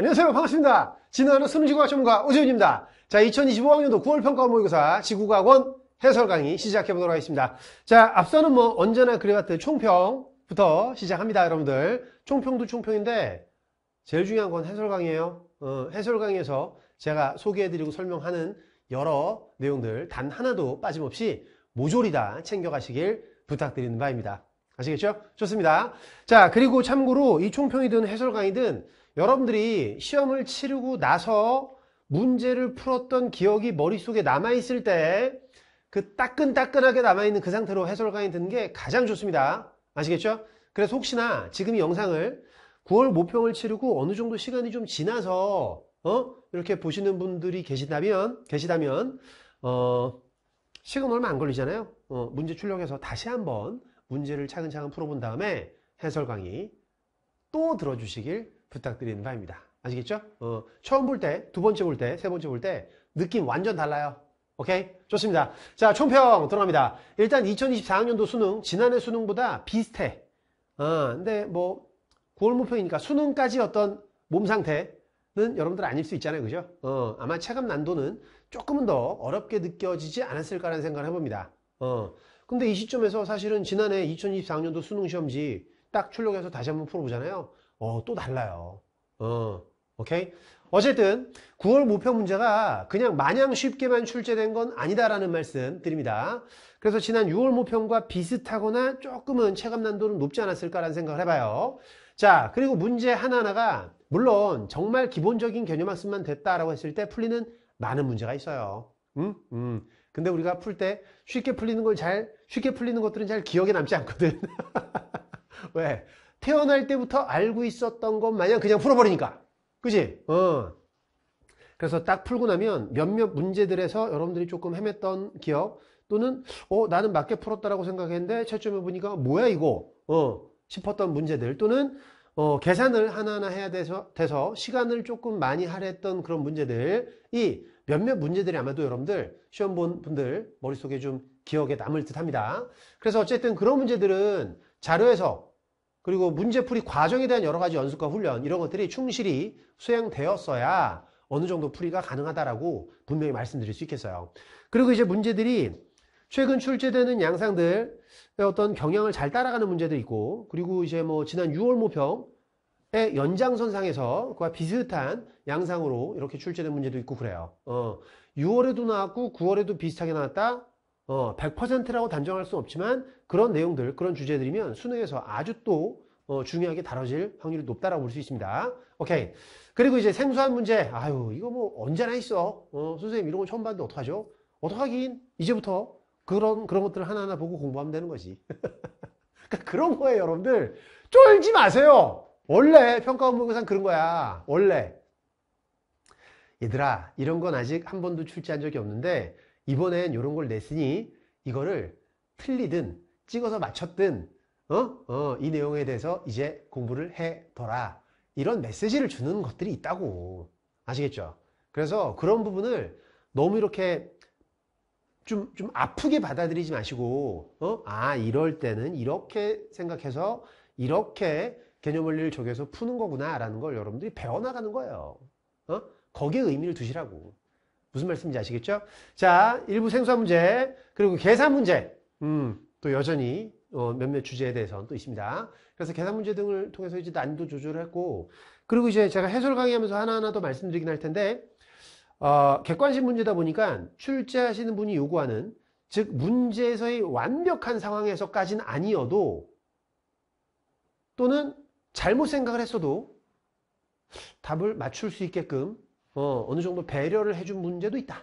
안녕하세요. 반갑습니다. 진화하는 수능지구학 전문가 오재훈입니다. 자, 2025학년도 9월 평가 모의고사 지구과학원 해설 강의 시작해보도록 하겠습니다. 자, 앞서는 뭐 언제나 그래왔듯 총평부터 시작합니다. 여러분들. 총평도 총평인데 제일 중요한 건 해설 강의예요. 어, 해설 강의에서 제가 소개해드리고 설명하는 여러 내용들 단 하나도 빠짐없이 모조리 다 챙겨가시길 부탁드리는 바입니다. 아시겠죠? 좋습니다. 자, 그리고 참고로 이 총평이든 해설 강의든 여러분들이 시험을 치르고 나서 문제를 풀었던 기억이 머릿속에 남아있을 때 그 따끈따끈하게 남아있는 그 상태로 해설강의듣는게 가장 좋습니다. 아시겠죠? 그래서 혹시나 지금 이 영상을 9월 모평을 치르고 어느 정도 시간이 좀 지나서 어? 이렇게 보시는 분들이 계시다면 계시다면 어, 시간 얼마 안 걸리잖아요. 어, 문제 출력해서 다시 한번 문제를 차근차근 풀어본 다음에 해설 강의 또 들어주시길 부탁드리는 바입니다. 아시겠죠? 어, 처음 볼 때, 두 번째 볼 때, 세 번째 볼 때 느낌 완전 달라요. 오케이? 좋습니다. 자, 총평 들어갑니다. 일단 2024학년도 수능, 지난해 수능보다 비슷해. 어, 근데 뭐 9월 목표이니까 수능까지 어떤 몸 상태는 여러분들 아닐 수 있잖아요. 그죠? 어, 아마 체감 난도는 조금은 더 어렵게 느껴지지 않았을까라는 생각을 해봅니다. 어, 근데 이 시점에서 사실은 지난해 2024학년도 수능 시험지 딱 출력해서 다시 한번 풀어보잖아요. 어, 또 달라요. 어, 오케이? 어쨌든 9월 목표 문제가 그냥 마냥 쉽게만 출제된 건 아니다라는 말씀 드립니다. 그래서 지난 6월 목표과 비슷하거나 조금은 체감 난도는 높지 않았을까라는 생각을 해봐요. 자, 그리고 문제 하나하나가 물론 정말 기본적인 개념 학습만 됐다라고 했을 때 풀리는 많은 문제가 있어요. 음? 음. 근데 우리가 풀 때 쉽게 풀리는 걸 잘, 쉽게 풀리는 것들은 잘 기억에 남지 않거든. 왜? 태어날 때부터 알고 있었던 것 마냥 그냥 풀어버리니까. 그지? 어. 그래서 딱 풀고 나면 몇몇 문제들에서 여러분들이 조금 헤맸던 기억 또는 어 나는 맞게 풀었다라고 생각했는데 채점해 보니까 뭐야 이거 어 싶었던 문제들 또는 어 계산을 하나하나 해야 돼서, 돼서 시간을 조금 많이 할애했던 그런 문제들이 몇몇 문제들이 아마도 여러분들 시험 본 분들 머릿속에 좀 기억에 남을 듯 합니다. 그래서 어쨌든 그런 문제들은 자료에서 그리고 문제풀이 과정에 대한 여러 가지 연습과 훈련 이런 것들이 충실히 수행되었어야 어느 정도 풀이가 가능하다라고 분명히 말씀드릴 수 있겠어요. 그리고 이제 문제들이 최근 출제되는 양상들 어떤 경향을 잘 따라가는 문제도 있고 그리고 이제 뭐 지난 6월 모평의 연장선상에서 그와 비슷한 양상으로 이렇게 출제된 문제도 있고 그래요. 어, 6월에도 나왔고 9월에도 비슷하게 나왔다. 어, 100%라고 단정할 수 없지만 그런 내용들, 그런 주제들이면 수능에서 아주 또 어, 중요하게 다뤄질 확률이 높다라고 볼 수 있습니다. 오케이. 그리고 이제 생소한 문제. 아유, 이거 뭐 언제나 있어. 어, 선생님 이런 거 처음 봤는데 어떡하죠? 어떡하긴 이제부터 그런 그런 것들을 하나하나 보고 공부하면 되는 거지. 그러니까 그런 거예요, 여러분들. 쫄지 마세요. 원래 평가원문고상 그런 거야. 원래. 얘들아, 이런 건 아직 한 번도 출제한 적이 없는데 이번엔 이런 걸 냈으니 이거를 틀리든 찍어서 맞췄든 어? 어, 이 내용에 대해서 이제 공부를 해둬라 이런 메시지를 주는 것들이 있다고 아시겠죠? 그래서 그런 부분을 너무 이렇게 좀, 좀 아프게 받아들이지 마시고 어? 아 이럴 때는 이렇게 생각해서 이렇게 개념 원리를 적용해서 푸는 거구나 라는 걸 여러분들이 배워나가는 거예요 어? 거기에 의미를 두시라고 무슨 말씀인지 아시겠죠? 자, 일부 생소한 문제, 그리고 계산 문제. 음, 또 여전히 어, 몇몇 주제에 대해서는 또 있습니다. 그래서 계산 문제 등을 통해서 이제 난도 조절을 했고, 그리고 이제 제가 해설 강의하면서 하나하나 더 말씀드리긴 할 텐데, 어, 객관식 문제다 보니까 출제하시는 분이 요구하는, 즉, 문제에서의 완벽한 상황에서까지는 아니어도, 또는 잘못 생각을 했어도 답을 맞출 수 있게끔 어, 어느 정도 배려를 해준 문제도 있다.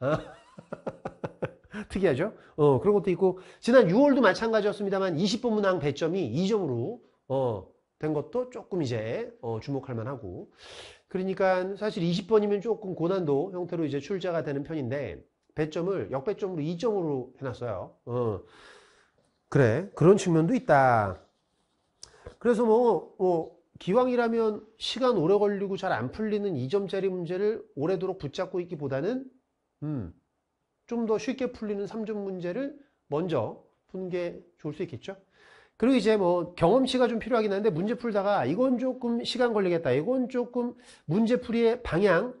어? 특이하죠? 어, 그런 것도 있고, 지난 6월도 마찬가지였습니다만, 20번 문항 배점이 2점으로, 어, 된 것도 조금 이제, 어, 주목할 만하고. 그러니까, 사실 20번이면 조금 고난도 형태로 이제 출제가 되는 편인데, 배점을 역배점으로 2점으로 해놨어요. 어, 그래. 그런 측면도 있다. 그래서 뭐, 뭐, 기왕이라면 시간 오래 걸리고 잘 안 풀리는 2점짜리 문제를 오래도록 붙잡고 있기보다는 음, 좀 더 쉽게 풀리는 3점 문제를 먼저 푸는 게 좋을 수 있겠죠. 그리고 이제 뭐 경험치가 좀 필요하긴 한데 문제 풀다가 이건 조금 시간 걸리겠다. 이건 조금 문제 풀이의 방향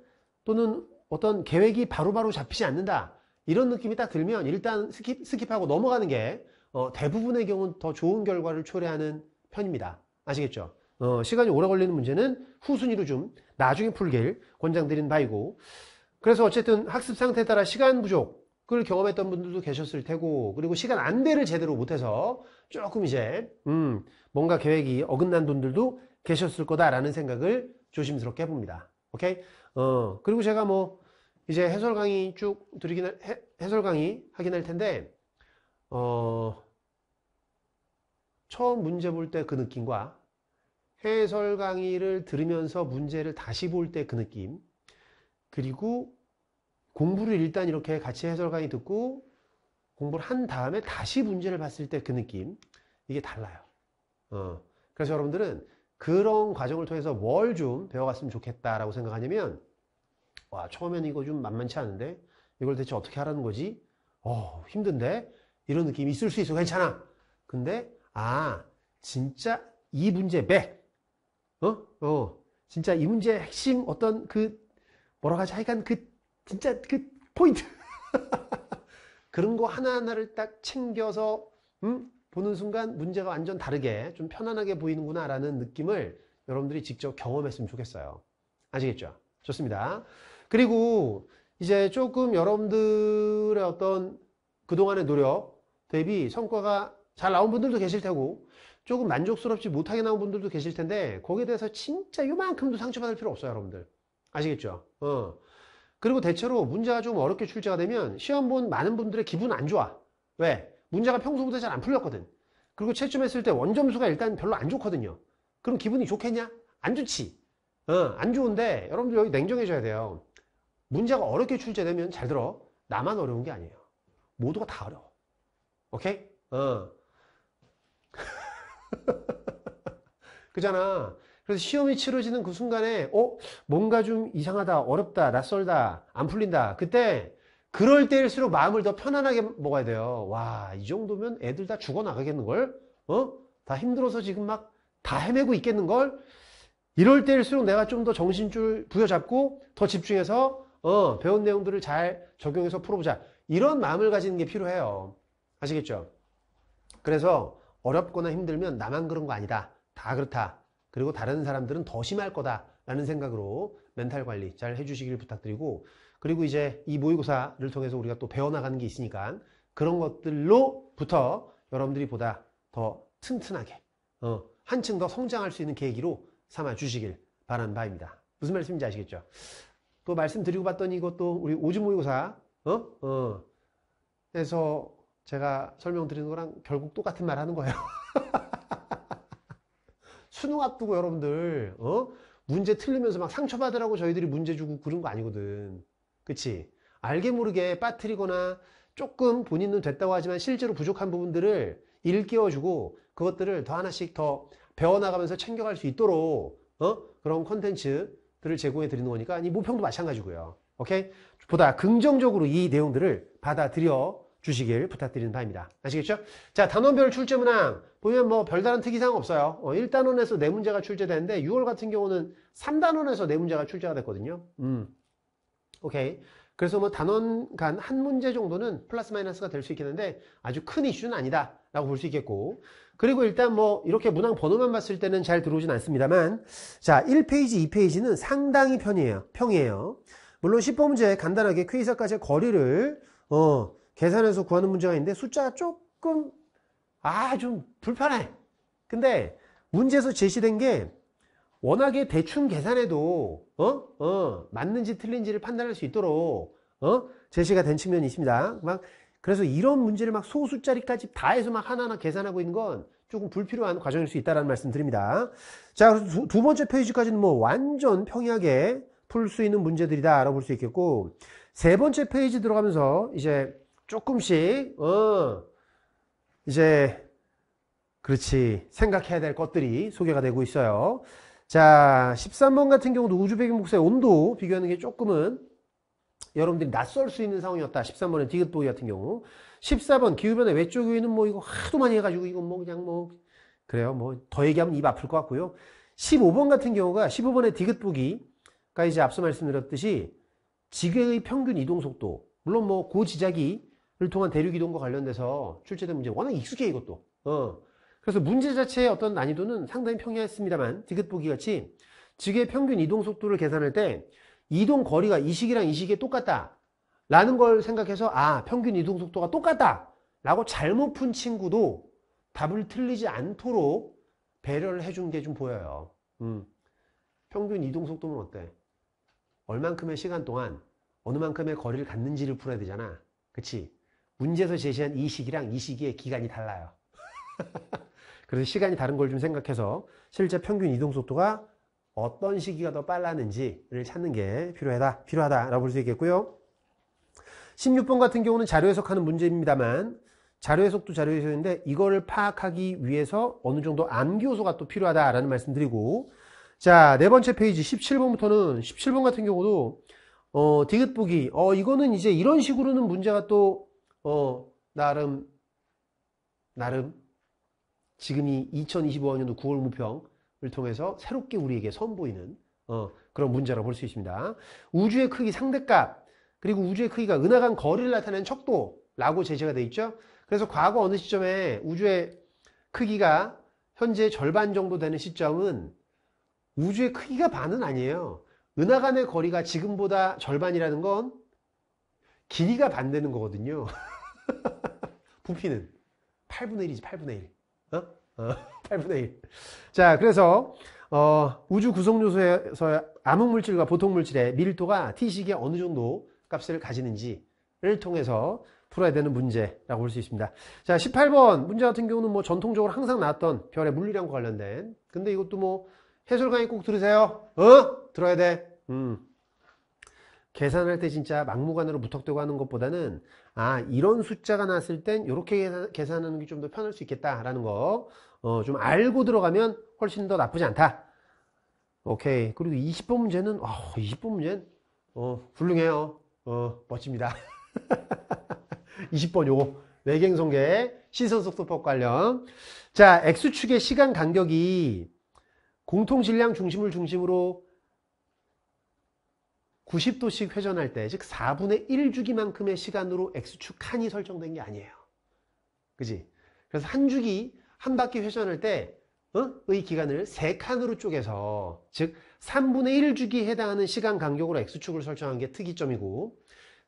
또는 어떤 계획이 바로바로 바로 잡히지 않는다. 이런 느낌이 딱 들면 일단 스킵, 스킵하고 넘어가는 게 어, 대부분의 경우는 더 좋은 결과를 초래하는 편입니다. 아시겠죠? 어, 시간이 오래 걸리는 문제는 후순위로 좀 나중에 풀길 권장드린 바이고 그래서 어쨌든 학습 상태에 따라 시간 부족을 경험했던 분들도 계셨을 테고 그리고 시간 안대를 제대로 못해서 조금 이제 음, 뭔가 계획이 어긋난 분들도 계셨을 거다라는 생각을 조심스럽게 해봅니다. 오케이? 어, 그리고 제가 뭐 이제 해설 강의 쭉 드리긴 할, 해, 설 강의 하긴 할 텐데 어, 처음 문제 볼 때 그 느낌과 해설 강의를 들으면서 문제를 다시 볼 때 그 느낌 그리고 공부를 일단 이렇게 같이 해설 강의 듣고 공부를 한 다음에 다시 문제를 봤을 때 그 느낌 이게 달라요 어. 그래서 여러분들은 그런 과정을 통해서 뭘 좀 배워갔으면 좋겠다라고 생각하냐면 와처음에는 이거 좀 만만치 않은데 이걸 대체 어떻게 하라는 거지? 어 힘든데? 이런 느낌이 있을 수 있어 괜찮아 근데 아 진짜 이 문제 100 어? 어. 진짜 이 문제의 핵심 어떤 그 뭐라고 하지? 하여간 그 진짜 그 포인트. 그런 거 하나하나를 딱 챙겨서 음? 보는 순간 문제가 완전 다르게 좀 편안하게 보이는구나 라는 느낌을 여러분들이 직접 경험했으면 좋겠어요. 아시겠죠? 좋습니다. 그리고 이제 조금 여러분들의 어떤 그동안의 노력 대비 성과가 잘 나온 분들도 계실 테고 조금 만족스럽지 못하게 나온 분들도 계실 텐데 거기에 대해서 진짜 요만큼도 상처받을 필요 없어요 여러분들 아시겠죠? 어. 그리고 대체로 문제가 좀 어렵게 출제가 되면 시험 본 많은 분들의 기분 안 좋아 왜? 문제가 평소보다 잘 안 풀렸거든 그리고 채점했을 때 원점수가 일단 별로 안 좋거든요 그럼 기분이 좋겠냐? 안 좋지 어, 안 좋은데 여러분들 여기 냉정해져야 돼요 문제가 어렵게 출제되면 잘 들어 나만 어려운 게 아니에요 모두가 다 어려워 오케이? 어. 그잖아. 그래서 시험이 치러지는 그 순간에 어 뭔가 좀 이상하다, 어렵다, 낯설다, 안 풀린다. 그때 그럴 때일수록 마음을 더 편안하게 먹어야 돼요. 와, 이 정도면 애들 다 죽어 나가겠는걸? 어? 다 힘들어서 지금 막 다 헤매고 있겠는걸? 이럴 때일수록 내가 좀 더 정신줄 부여잡고 더 집중해서 어, 배운 내용들을 잘 적용해서 풀어보자. 이런 마음을 가지는 게 필요해요. 아시겠죠? 그래서 어렵거나 힘들면 나만 그런 거 아니다. 다 그렇다. 그리고 다른 사람들은 더 심할 거다. 라는 생각으로 멘탈 관리 잘 해주시길 부탁드리고, 그리고 이제 이 모의고사를 통해서 우리가 또 배워나가는 게 있으니까 그런 것들로부터 여러분들이 보다 더 튼튼하게, 어, 한층 더 성장할 수 있는 계기로 삼아 주시길 바란 바입니다. 무슨 말씀인지 아시겠죠? 또 말씀드리고 봤더니 이것도 우리 오주 모의고사, 어? 어. 에서 제가 설명드리는 거랑 결국 똑같은 말 하는 거예요. 수능 앞두고 여러분들 어? 문제 틀리면서 막 상처받으라고 저희들이 문제 주고 그런 거 아니거든. 그치? 알게 모르게 빠뜨리거나 조금 본인은 됐다고 하지만 실제로 부족한 부분들을 일깨워주고 그것들을 더 하나씩 더 배워나가면서 챙겨갈 수 있도록 어? 그런 콘텐츠들을 제공해 드리는 거니까 이 모평도 마찬가지고요. 오케이? 보다 긍정적으로 이 내용들을 받아들여 주시길 부탁드리는 바입니다. 아시겠죠? 자, 단원별 출제 문항 보면 뭐 별다른 특이사항 없어요. 어, 1단원에서 4문제가 출제되는데 6월 같은 경우는 3단원에서 4문제가 출제가 됐거든요. 음. 오케이. 그래서 뭐 단원 간 한 문제 정도는 플러스 마이너스가 될 수 있겠는데 아주 큰 이슈는 아니다 라고 볼 수 있겠고 그리고 일단 뭐 이렇게 문항 번호만 봤을 때는 잘 들어오진 않습니다만 자 1페이지 2페이지는 상당히 편이에요 평이에요 물론 10번 문제 간단하게 퀴이사까지의 거리를 어 계산해서 구하는 문제가 있는데 숫자가 조금 아 좀 불편해 근데 문제에서 제시된 게 워낙에 대충 계산해도 어? 어, 맞는지 틀린지를 판단할 수 있도록 어? 제시가 된 측면이 있습니다 막 그래서 이런 문제를 막 소수자리까지 다 해서 막 하나하나 계산하고 있는 건 조금 불필요한 과정일 수 있다는 라 말씀 드립니다 자 두, 두 번째 페이지까지는 뭐 완전 평이하게 풀 수 있는 문제들이다 알아볼 수 있겠고 세 번째 페이지 들어가면서 이제 조금씩 어, 이제 그렇지 생각해야 될 것들이 소개가 되고 있어요. 자 13번 같은 경우도 우주배경 복사의 온도 비교하는 게 조금은 여러분들이 낯설 수 있는 상황이었다. 13번의 디귿보기 같은 경우 14번 기후변화 외쪽 요인은 뭐 이거 하도 많이 해가지고 이건 뭐 그냥 뭐 그래요 뭐 더 얘기하면 입 아플 것 같고요. 15번 같은 경우가 15번의 디귿보기가 이제 앞서 말씀드렸듯이 지구의 평균 이동속도 물론 뭐 고지자기 통한 대륙 이동과 관련돼서 출제된 문제 워낙 익숙해 이것도. 어. 그래서 문제 자체의 어떤 난이도는 상당히 평이했습니다만 디귿보기 같이 지구의 평균 이동 속도를 계산할 때 이동 거리가 이 시기랑 이 시기에 똑같다 라는 걸 생각해서 아 평균 이동 속도가 똑같다 라고 잘못 푼 친구도 답을 틀리지 않도록 배려를 해준 게 좀 보여요 음. 평균 이동 속도는 어때? 얼만큼의 시간 동안 어느 만큼의 거리를 갔는지를 풀어야 되잖아 그치? 문제에서 제시한 이 시기랑 이 시기의 기간이 달라요. 그래서 시간이 다른 걸 좀 생각해서 실제 평균 이동 속도가 어떤 시기가 더 빨랐는지를 찾는 게 필요하다, 필요하다라고 볼 수 있겠고요. 16번 같은 경우는 자료 해석하는 문제입니다만 자료 해석도 자료 해석인데 이거를 파악하기 위해서 어느 정도 암기 요소가 또 필요하다라는 말씀드리고 자, 네 번째 페이지 17번부터는 17번 같은 경우도 어, 디귿보기. 어, 이거는 이제 이런 식으로는 문제가 또 어, 나름, 나름, 지금이 2025년도 9월 무평을 통해서 새롭게 우리에게 선보이는, 어, 그런 문제라고 볼 수 있습니다. 우주의 크기 상대값, 그리고 우주의 크기가 은하간 거리를 나타내는 척도라고 제시가 되어 있죠. 그래서 과거 어느 시점에 우주의 크기가 현재 절반 정도 되는 시점은 우주의 크기가 반은 아니에요. 은하 간의 거리가 지금보다 절반이라는 건 길이가 반 되는 거거든요. 부피는 8분의 1이지 8분의 1 어? 어, 8분의 1. 자, 그래서 어, 우주 구성 요소에서 암흑 물질과 보통 물질의 밀도가 T식의 어느 정도 값을 가지는지를 통해서 풀어야 되는 문제라고 볼 수 있습니다. 자, 18번 문제 같은 경우는 뭐 전통적으로 항상 나왔던 별의 물리량과 관련된. 근데 이것도 뭐 해설 강의 꼭 들으세요. 어? 들어야 돼. 음. 계산할 때 진짜 막무가내로 무턱대고 하는 것보다는 아 이런 숫자가 나왔을땐 이렇게 계산하는 게 좀 더 편할 수 있겠다라는 거좀 어, 알고 들어가면 훨씬 더 나쁘지 않다 오케이 그리고 20번 문제는 어, 20번 문제는 어, 훌륭해요 어, 멋집니다 20번 요거 외갱성계 시선속도법 관련 자 X축의 시간 간격이 공통질량 중심을 중심으로 90도씩 회전할 때, 즉 4분의 1 주기만큼의 시간으로 X축 칸이 설정된 게 아니에요. 그지? 그래서 한 주기, 한 바퀴 회전할 때, 어? 의 기간을 3칸으로 쪼개서, 즉 3분의 1 주기에 해당하는 시간 간격으로 X축을 설정한 게 특이점이고,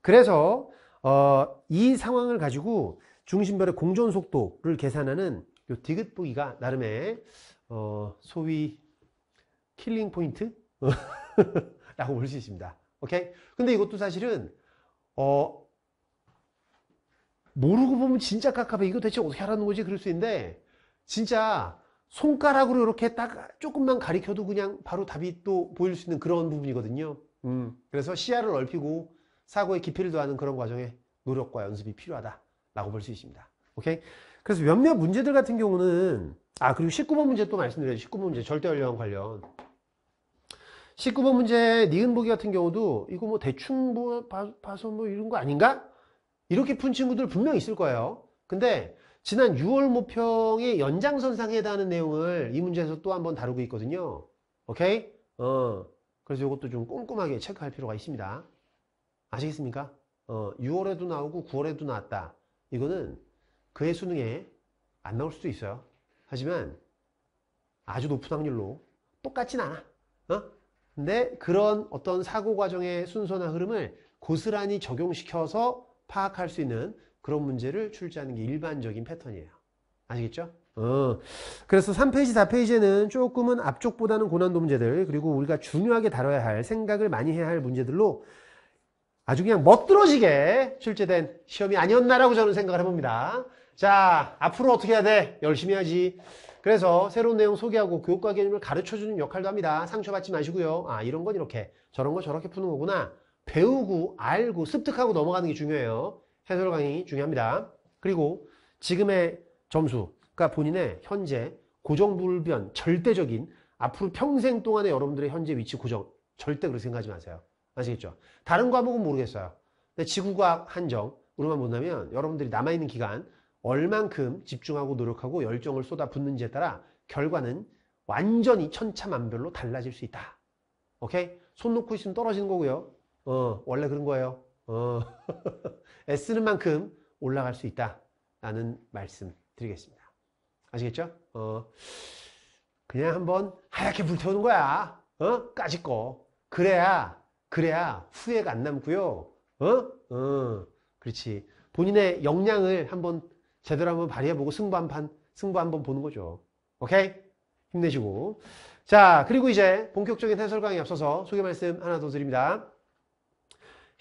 그래서 어, 이 상황을 가지고 중심별의 공전 속도를 계산하는 요 디귿 보기가 나름의 어, 소위 킬링 포인트? 라고 볼 수 있습니다. 오케이? 근데 이것도 사실은 어 모르고 보면 진짜 깝깝해. 이거 대체 어떻게 하라는 거지? 그럴 수 있는데 진짜 손가락으로 이렇게 딱 조금만 가리켜도 그냥 바로 답이 또 보일 수 있는 그런 부분이거든요. 음. 그래서 시야를 넓히고 사고의 깊이를 더하는 그런 과정에 노력과 연습이 필요하다라고 볼 수 있습니다. 오케이? 그래서 몇몇 문제들 같은 경우는 아 그리고 19번 문제 또 말씀드려요. 19번 문제 절대연령 관련 19번 문제 니은 보기 같은 경우도 이거 뭐 대충 뭐 봐서 뭐 이런 거 아닌가? 이렇게 푼 친구들 분명 있을 거예요. 근데 지난 6월 모평의 연장선상에 해당하는 내용을 이 문제에서 또 한 번 다루고 있거든요. 오케이? 어. 그래서 이것도 좀 꼼꼼하게 체크할 필요가 있습니다. 아시겠습니까? 어, 6월에도 나오고 9월에도 나왔다. 이거는 그의 수능에 안 나올 수도 있어요. 하지만 아주 높은 확률로 똑같진 않아. 어? 근데 그런 어떤 사고 과정의 순서나 흐름을 고스란히 적용시켜서 파악할 수 있는 그런 문제를 출제하는 게 일반적인 패턴이에요. 아시겠죠? 어, 그래서 3페이지, 4페이지에는 조금은 앞쪽보다는 고난도 문제들 그리고 우리가 중요하게 다뤄야 할 생각을 많이 해야 할 문제들로 아주 그냥 멋들어지게 출제된 시험이 아니었나라고 저는 생각을 해봅니다. 자, 앞으로 어떻게 해야 돼? 열심히 해야지. 그래서 새로운 내용 소개하고 교과 육 개념을 가르쳐주는 역할도 합니다. 상처받지 마시고요. 아 이런 건 이렇게 저런 건 저렇게 푸는 거구나. 배우고 알고 습득하고 넘어가는 게 중요해요. 해설 강의 중요합니다. 그리고 지금의 점수, 그니까 본인의 현재 고정불변, 절대적인 앞으로 평생 동안의 여러분들의 현재 위치 고정 절대 그렇게 생각하지 마세요. 아시겠죠? 다른 과목은 모르겠어요. 근데 지구과학 한정으로만 본다면 여러분들이 남아있는 기간 얼만큼 집중하고 노력하고 열정을 쏟아붓는지에 따라 결과는 완전히 천차만별로 달라질 수 있다. 오케이? 손 놓고 있으면 떨어지는 거고요. 어, 원래 그런 거예요. 어. 애쓰는 만큼 올라갈 수 있다. 라는 말씀 드리겠습니다. 아시겠죠? 어. 그냥 한번 하얗게 불태우는 거야. 어? 까짓 거. 그래야, 그래야 후회가 안 남고요. 어? 어. 그렇지. 본인의 역량을 한번 제대로 한번 발휘해보고 승부 한 판, 승부 한번 보는 거죠. 오케이? 힘내시고. 자, 그리고 이제 본격적인 해설 강의 에 앞서서 소개 말씀 하나 더 드립니다.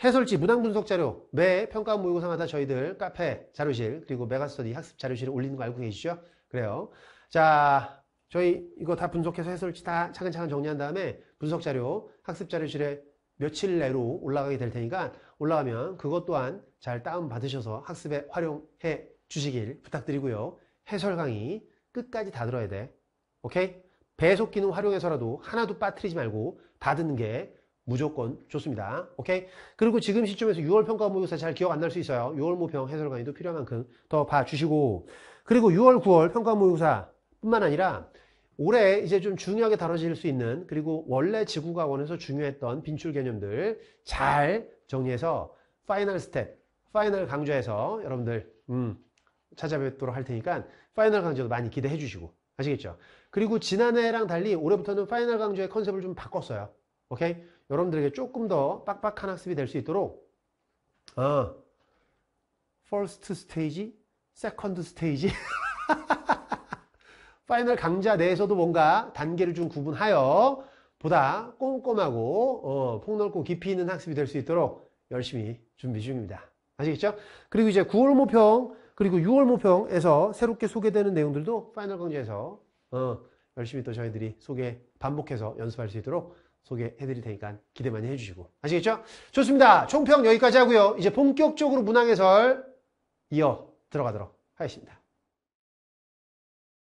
해설지 문항 분석 자료, 매 평가 모의고사마다 저희들 카페 자료실 그리고 메가스터디 학습 자료실에 올리는 거 알고 계시죠? 그래요. 자, 저희 이거 다 분석해서 해설지 다 차근차근 정리한 다음에 분석 자료 학습 자료실에 며칠 내로 올라가게 될 테니까 올라가면 그것 또한 잘 다운 받으셔서 학습에 활용해 주시길 부탁드리고요. 해설 강의 끝까지 다 들어야 돼. 오케이? 배속 기능 활용해서라도 하나도 빠뜨리지 말고 다 듣는 게 무조건 좋습니다. 오케이? 그리고 지금 시점에서 6월 평가 모의고사 잘 기억 안 날 수 있어요. 6월 모평 해설 강의도 필요한 만큼 더 봐주시고 그리고 6월, 9월 평가 모의고사 뿐만 아니라 올해 이제 좀 중요하게 다뤄질 수 있는 그리고 원래 지구과원에서 학 중요했던 빈출 개념들 잘 정리해서 파이널 스텝, 파이널 강좌에서 여러분들 음, 찾아뵙도록 할 테니까 파이널 강좌도 많이 기대해 주시고 아시겠죠? 그리고 지난해랑 달리 올해부터는 파이널 강좌의 컨셉을 좀 바꿨어요. 오케이? 여러분들에게 조금 더 빡빡한 학습이 될 수 있도록 어, first stage, second stage 파이널 강좌 내에서도 뭔가 단계를 좀 구분하여 보다 꼼꼼하고 어, 폭넓고 깊이 있는 학습이 될 수 있도록 열심히 준비 중입니다. 아시겠죠? 그리고 이제 9월 모평 그리고 6월 모평에서 새롭게 소개되는 내용들도 파이널 강좌에서 어, 열심히 또 저희들이 소개 반복해서 연습할 수 있도록 소개해드릴 테니까 기대 많이 해주시고 아시겠죠? 좋습니다. 총평 여기까지 하고요. 이제 본격적으로 문항 해설 이어 들어가도록 하겠습니다.